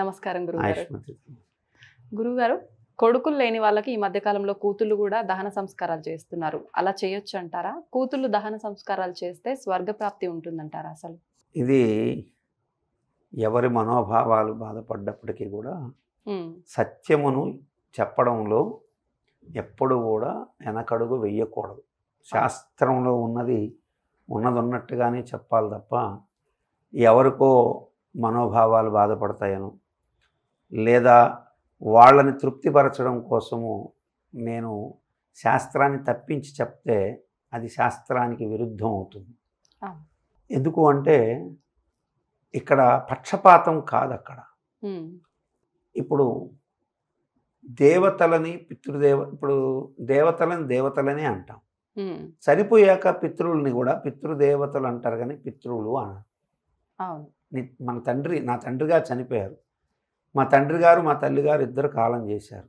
నమస్కారం గురుగారు గురువుగారు కొడుకులు లేని వాళ్ళకి ఈ మధ్యకాలంలో కూతుళ్ళు కూడా దహన సంస్కారాలు చేస్తున్నారు అలా చేయొచ్చు అంటారా కూతుళ్ళు దహన సంస్కారాలు చేస్తే స్వర్గప్రాప్తి ఉంటుందంటారా అసలు ఇది ఎవరి మనోభావాలు బాధపడ్డప్పటికీ కూడా సత్యమును చెప్పడంలో ఎప్పుడు కూడా వెనకడుగు వెయ్యకూడదు శాస్త్రంలో ఉన్నది ఉన్నది ఉన్నట్టుగానే చెప్పాలి తప్ప ఎవరికో మనోభావాలు బాధపడతాయను లేదా వాళ్ళని తృప్తిపరచడం కోసము నేను శాస్త్రాన్ని తప్పించి చెప్తే అది శాస్త్రానికి విరుద్ధం అవుతుంది ఎందుకు అంటే ఇక్కడ పక్షపాతం కాదు అక్కడ ఇప్పుడు దేవతలని పితృదేవ ఇప్పుడు దేవతలని దేవతలని అంటాం చనిపోయాక పితృల్ని కూడా పితృదేవతలు అంటారు కానీ పితృలు అన మన తండ్రి నా తండ్రిగా చనిపోయారు మా తండ్రి గారు మా తల్లి గారు ఇద్దరు కాలం చేశారు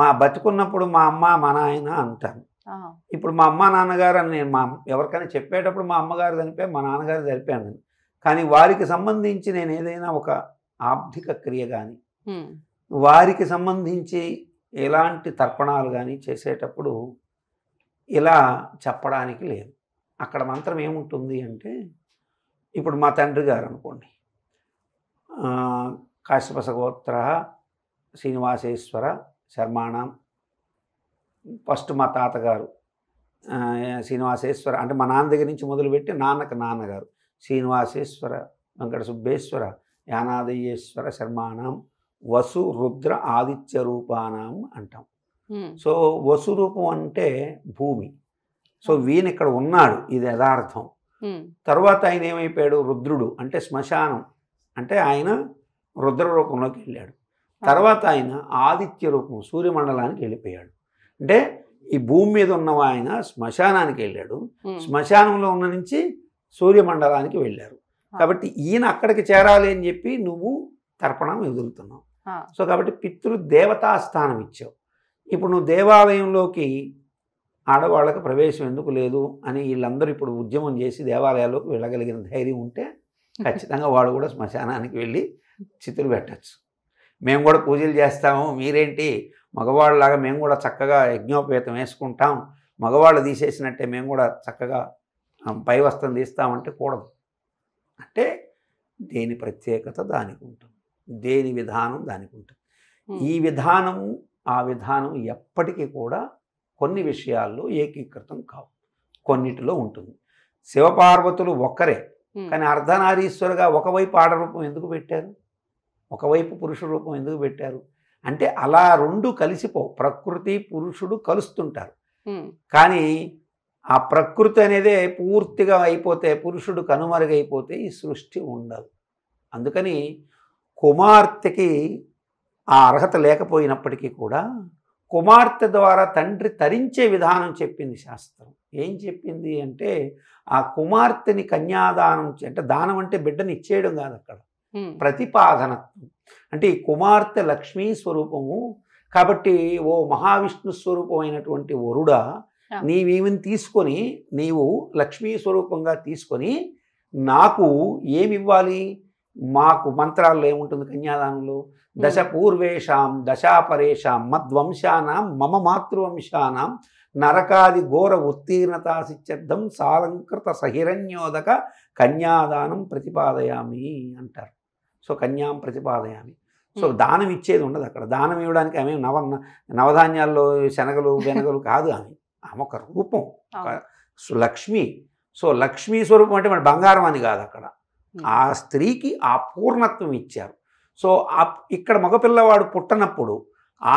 మా బతుకున్నప్పుడు మా అమ్మ మా నాయన అంటాను ఇప్పుడు మా అమ్మ నాన్నగారు అని నేను మా ఎవరికైనా చెప్పేటప్పుడు మా అమ్మగారు చనిపోయి మా నాన్నగారు చనిపోయాను కానీ వారికి సంబంధించి నేను ఏదైనా ఒక ఆర్థిక క్రియ కానీ వారికి సంబంధించి ఎలాంటి తర్పణాలు కానీ చేసేటప్పుడు ఇలా చెప్పడానికి లేదు అక్కడ మంత్రం ఏముంటుంది అంటే ఇప్పుడు మా తండ్రి గారు అనుకోండి కాశ్యపసగోత్ర శ్రీనివాసేశ్వర శర్మాణం ఫస్ట్ మా తాతగారు శ్రీనివాసేశ్వర అంటే మా నాన్న దగ్గర నుంచి మొదలుపెట్టి నాన్నకు నాన్నగారు శ్రీనివాసేశ్వర వెంకట సుబ్బేశ్వర యానాదయ్యేశ్వర శర్మానం వసు రుద్ర ఆదిత్య రూపానం అంటాం సో వసు రూపం అంటే భూమి సో వీని ఇక్కడ ఉన్నాడు ఇది యథార్థం తర్వాత ఆయన ఏమైపోయాడు రుద్రుడు అంటే శ్మశానం అంటే ఆయన రుద్రరూపంలోకి వెళ్ళాడు తర్వాత ఆయన ఆదిత్య రూపం సూర్యమండలానికి వెళ్ళిపోయాడు అంటే ఈ భూమి మీద ఉన్న ఆయన శ్మశానానికి వెళ్ళాడు శ్మశానంలో ఉన్న నుంచి సూర్యమండలానికి వెళ్ళారు కాబట్టి ఈయన అక్కడికి చేరాలి అని చెప్పి నువ్వు తర్పణం ఎదురుతున్నావు సో కాబట్టి పితృ దేవతా స్థానం ఇచ్చావు ఇప్పుడు నువ్వు దేవాలయంలోకి ఆడవాళ్ళకి ప్రవేశం ఎందుకు లేదు అని వీళ్ళందరూ ఇప్పుడు ఉద్యమం చేసి దేవాలయాల్లోకి వెళ్ళగలిగిన ధైర్యం ఉంటే ఖచ్చితంగా వాడు కూడా శ్మశానానికి వెళ్ళి చితులు పెట్టచ్చు మేము కూడా పూజలు చేస్తాము మీరేంటి మగవాళ్ళలాగా మేము కూడా చక్కగా యజ్ఞోపేతం వేసుకుంటాం మగవాళ్ళు తీసేసినట్టే మేము కూడా చక్కగా పై వస్త్రం తీస్తామంటే కూడదు అంటే దేని ప్రత్యేకత దానికి ఉంటుంది దేని విధానం దానికి ఉంటుంది ఈ విధానము ఆ విధానం ఎప్పటికీ కూడా కొన్ని విషయాల్లో ఏకీకృతం కావు కొన్నిటిలో ఉంటుంది శివపార్వతులు ఒక్కరే కానీ అర్ధనారీశ్వరుగా ఒకవైపు ఆడరూపం ఎందుకు పెట్టారు ఒకవైపు పురుష రూపం ఎందుకు పెట్టారు అంటే అలా రెండు కలిసిపో ప్రకృతి పురుషుడు కలుస్తుంటారు కానీ ఆ ప్రకృతి అనేదే పూర్తిగా అయిపోతే పురుషుడు కనుమరుగైపోతే ఈ సృష్టి ఉండదు అందుకని కుమార్తెకి ఆ అర్హత లేకపోయినప్పటికీ కూడా కుమార్తె ద్వారా తండ్రి తరించే విధానం చెప్పింది శాస్త్రం ఏం చెప్పింది అంటే ఆ కుమార్తెని కన్యాదానం అంటే దానం అంటే బిడ్డని ఇచ్చేయడం కాదు అక్కడ ప్రతిపాదనత్వం అంటే ఈ కుమార్తె లక్ష్మీ స్వరూపము కాబట్టి ఓ మహావిష్ణు స్వరూపం అయినటువంటి వరుడ నీవీవిని తీసుకొని నీవు లక్ష్మీ స్వరూపంగా తీసుకొని నాకు ఏమి ఇవ్వాలి మాకు మంత్రాల్లో ఏముంటుంది కన్యాదానంలో దశ పూర్వేషాం దశాపరేషాం మద్వంశానాం మమ మాతృవంశానాం నరకాది ఘోర ఉత్తీర్ణతా సిద్ధం సాలంకృత సహిరణ్యోదక కన్యాదానం ప్రతిపాదయామి అంటారు సో కన్యాం ప్రతిపాదయామి సో hmm. దానం ఇచ్చేది ఉండదు అక్కడ దానం ఇవ్వడానికి ఆమె నవ నవధాన్యాల్లో శనగలు బెనగలు కాదు ఆమె ఆమె ఒక రూపం లక్ష్మి సో లక్ష్మీ స్వరూపం అంటే మన బంగారం అని కాదు అక్కడ hmm. ఆ స్త్రీకి ఆ పూర్ణత్వం ఇచ్చారు సో ఇక్కడ మగపిల్లవాడు పుట్టనప్పుడు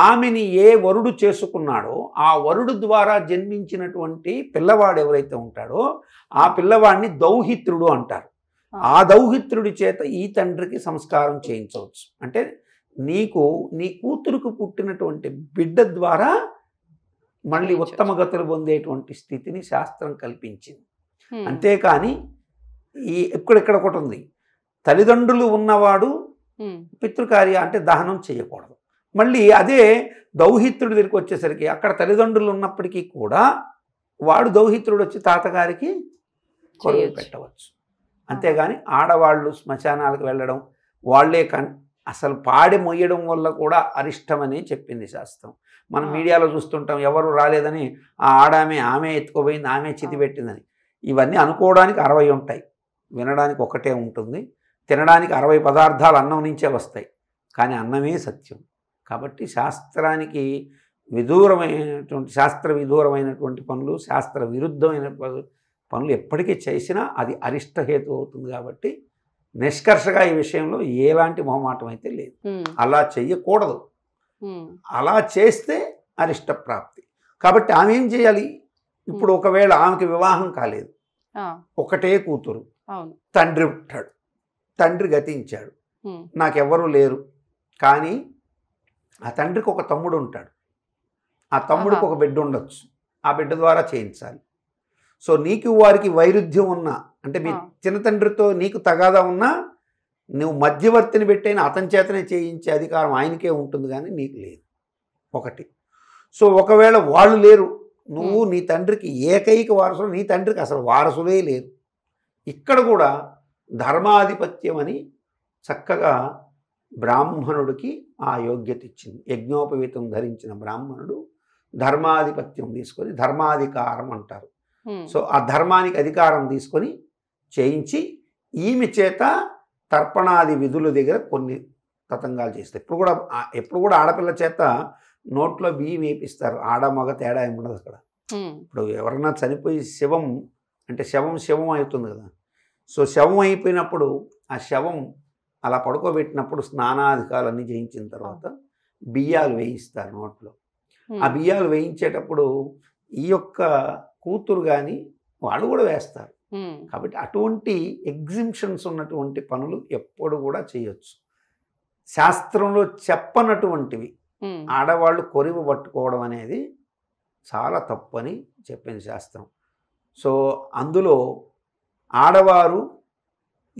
ఆమెని ఏ వరుడు చేసుకున్నాడో ఆ వరుడు ద్వారా జన్మించినటువంటి పిల్లవాడు ఎవరైతే ఉంటాడో ఆ పిల్లవాడిని దౌహిత్రుడు అంటారు ఆ దౌహిత్రుడి చేత ఈ తండ్రికి సంస్కారం చేయించవచ్చు అంటే నీకు నీ కూతురుకు పుట్టినటువంటి బిడ్డ ద్వారా మళ్ళీ ఉత్తమ గతులు పొందేటువంటి స్థితిని శాస్త్రం కల్పించింది అంతేకాని ఈ ఎక్కడెక్కడ ఒకటి ఉంది తల్లిదండ్రులు ఉన్నవాడు పితృకార్య అంటే దహనం చేయకూడదు మళ్ళీ అదే దౌహిత్రుడి దగ్గరికి వచ్చేసరికి అక్కడ తల్లిదండ్రులు ఉన్నప్పటికీ కూడా వాడు దౌహిత్రుడు వచ్చి తాతగారికి కొరవ పెట్టవచ్చు అంతేగాని ఆడవాళ్ళు శ్మశానాలకు వెళ్ళడం వాళ్లే కన్ అసలు పాడి మొయ్యడం వల్ల కూడా అరిష్టమని చెప్పింది శాస్త్రం మనం మీడియాలో చూస్తుంటాం ఎవరు రాలేదని ఆ ఆడామే ఆమె ఎత్తుకుపోయింది ఆమె చితి పెట్టిందని ఇవన్నీ అనుకోవడానికి అరవై ఉంటాయి వినడానికి ఒకటే ఉంటుంది తినడానికి అరవై పదార్థాలు అన్నం నుంచే వస్తాయి కానీ అన్నమే సత్యం కాబట్టి శాస్త్రానికి విదూరమైనటువంటి శాస్త్ర విదూరమైనటువంటి పనులు శాస్త్ర విరుద్ధమైన పనులు ఎప్పటికీ చేసినా అది అరిష్టహేతు అవుతుంది కాబట్టి నిష్కర్షగా ఈ విషయంలో ఎలాంటి మొహమాటం అయితే లేదు అలా చెయ్యకూడదు అలా చేస్తే అరిష్ట ప్రాప్తి కాబట్టి ఆమె ఏం చేయాలి ఇప్పుడు ఒకవేళ ఆమెకి వివాహం కాలేదు ఒకటే కూతురు తండ్రి ఉంటాడు తండ్రి గతించాడు నాకెవ్వరూ లేరు కానీ ఆ తండ్రికి ఒక తమ్ముడు ఉంటాడు ఆ తమ్ముడికి ఒక బిడ్డ ఉండొచ్చు ఆ బిడ్డ ద్వారా చేయించాలి సో నీకు వారికి వైరుధ్యం ఉన్నా అంటే మీ చిన్న తండ్రితో నీకు తగాదా ఉన్నా నువ్వు మధ్యవర్తిని పెట్టైన అతని చేతనే చేయించే అధికారం ఆయనకే ఉంటుంది కానీ నీకు లేదు ఒకటి సో ఒకవేళ వాళ్ళు లేరు నువ్వు నీ తండ్రికి ఏకైక వారసులు నీ తండ్రికి అసలు వారసులే లేరు ఇక్కడ కూడా ధర్మాధిపత్యం అని చక్కగా బ్రాహ్మణుడికి ఆ యోగ్యత ఇచ్చింది యజ్ఞోపవీతం ధరించిన బ్రాహ్మణుడు ధర్మాధిపత్యం తీసుకొని ధర్మాధికారం అంటారు సో ఆ ధర్మానికి అధికారం తీసుకొని చేయించి ఈమె చేత తర్పణాది విధుల దగ్గర కొన్ని తతంగాలు చేస్తాయి ఇప్పుడు కూడా ఎప్పుడు కూడా ఆడపిల్ల చేత నోట్లో బియ్యం వేపిస్తారు ఆడ మగ తేడా ఏమి ఉండదు అక్కడ ఇప్పుడు ఎవరన్నా చనిపోయి శవం అంటే శవం శవం అవుతుంది కదా సో శవం అయిపోయినప్పుడు ఆ శవం అలా పడుకోబెట్టినప్పుడు స్నానాధికాలన్నీ చేయించిన తర్వాత బియ్యాలు వేయిస్తారు నోట్లో ఆ బియ్యాలు వేయించేటప్పుడు ఈ యొక్క కూతురు కానీ వాళ్ళు కూడా వేస్తారు కాబట్టి అటువంటి ఎగ్జిబిషన్స్ ఉన్నటువంటి పనులు ఎప్పుడు కూడా చేయొచ్చు శాస్త్రంలో చెప్పనటువంటివి ఆడవాళ్ళు కొరివి పట్టుకోవడం అనేది చాలా తప్పు అని చెప్పింది శాస్త్రం సో అందులో ఆడవారు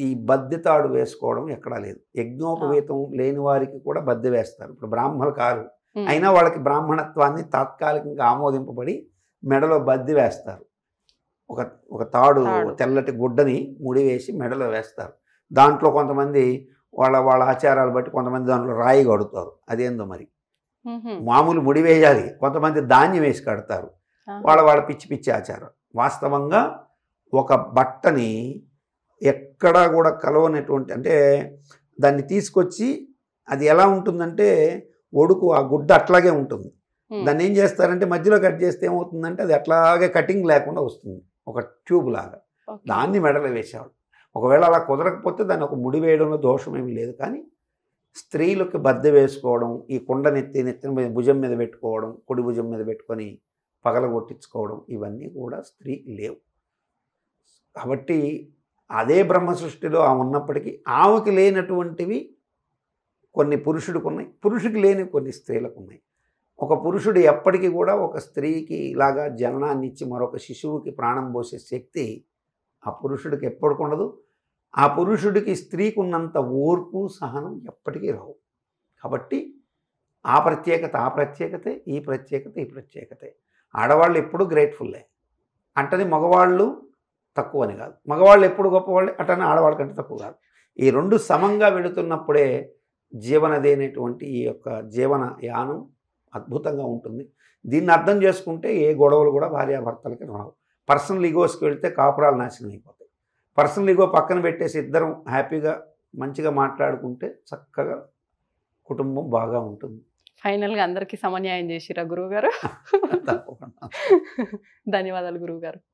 ఈ బద్దెతాడు వేసుకోవడం ఎక్కడా లేదు యజ్ఞోపవేతం లేని వారికి కూడా బద్దె వేస్తారు ఇప్పుడు బ్రాహ్మణులు కారు అయినా వాళ్ళకి బ్రాహ్మణత్వాన్ని తాత్కాలికంగా ఆమోదింపబడి మెడలో బద్ది వేస్తారు ఒక ఒక తాడు తెల్లటి గుడ్డని ముడి వేసి మెడలో వేస్తారు దాంట్లో కొంతమంది వాళ్ళ వాళ్ళ ఆచారాలు బట్టి కొంతమంది దాంట్లో రాయి కడుతారు అదేందో మరి మామూలు ముడి వేయాలి కొంతమంది ధాన్యం వేసి కడతారు వాళ్ళ వాళ్ళ పిచ్చి పిచ్చి ఆచారం వాస్తవంగా ఒక బట్టని ఎక్కడా కూడా కలవనటువంటి అంటే దాన్ని తీసుకొచ్చి అది ఎలా ఉంటుందంటే ఒడుకు ఆ గుడ్డ అట్లాగే ఉంటుంది Hmm. దాన్ని ఏం చేస్తారంటే మధ్యలో కట్ చేస్తే ఏమవుతుందంటే అది అట్లాగే కటింగ్ లేకుండా వస్తుంది ఒక ట్యూబ్ లాగా దాన్ని మెడలో వేసేవాడు ఒకవేళ అలా కుదరకపోతే దాన్ని ఒక ముడి వేయడంలో దోషం లేదు కానీ స్త్రీలకు బద్ద వేసుకోవడం ఈ కుండ నెత్తి నెత్తిన భుజం మీద పెట్టుకోవడం కుడి భుజం మీద పెట్టుకొని పగల కొట్టించుకోవడం ఇవన్నీ కూడా స్త్రీ లేవు కాబట్టి అదే బ్రహ్మ సృష్టిలో ఆమె ఉన్నప్పటికీ ఆమెకి లేనటువంటివి కొన్ని పురుషుడికి ఉన్నాయి పురుషుడికి లేని కొన్ని స్త్రీలకు ఉన్నాయి ఒక పురుషుడు ఎప్పటికీ కూడా ఒక స్త్రీకి ఇలాగా జననాన్ని ఇచ్చి మరొక శిశువుకి ప్రాణం పోసే శక్తి ఆ పురుషుడికి ఎప్పటికుండదు ఆ పురుషుడికి స్త్రీకి ఉన్నంత ఓర్పు సహనం ఎప్పటికీ రావు కాబట్టి ఆ ప్రత్యేకత ఆ ప్రత్యేకతే ఈ ప్రత్యేకత ఈ ప్రత్యేకతే ఆడవాళ్ళు ఎప్పుడు గ్రేట్ఫుల్లే అంటని మగవాళ్ళు తక్కువని కాదు మగవాళ్ళు ఎప్పుడు గొప్పవాళ్ళు అటని ఆడవాళ్ళ కంటే తక్కువ కాదు ఈ రెండు సమంగా వెళుతున్నప్పుడే జీవనదేనటువంటి ఈ యొక్క జీవన యానం అద్భుతంగా ఉంటుంది దీన్ని అర్థం చేసుకుంటే ఏ గొడవలు కూడా భార్యాభర్తలకి రావు పర్సనల్ ఈగోస్కి వెళ్తే కాపురాలు నాశనం అయిపోతాయి పర్సనల్ ఈగో పక్కన పెట్టేసి ఇద్దరం హ్యాపీగా మంచిగా మాట్లాడుకుంటే చక్కగా కుటుంబం బాగా ఉంటుంది ఫైనల్గా అందరికీ సమన్యాయం చేసిరా గురువుగారు ధన్యవాదాలు గురువుగారు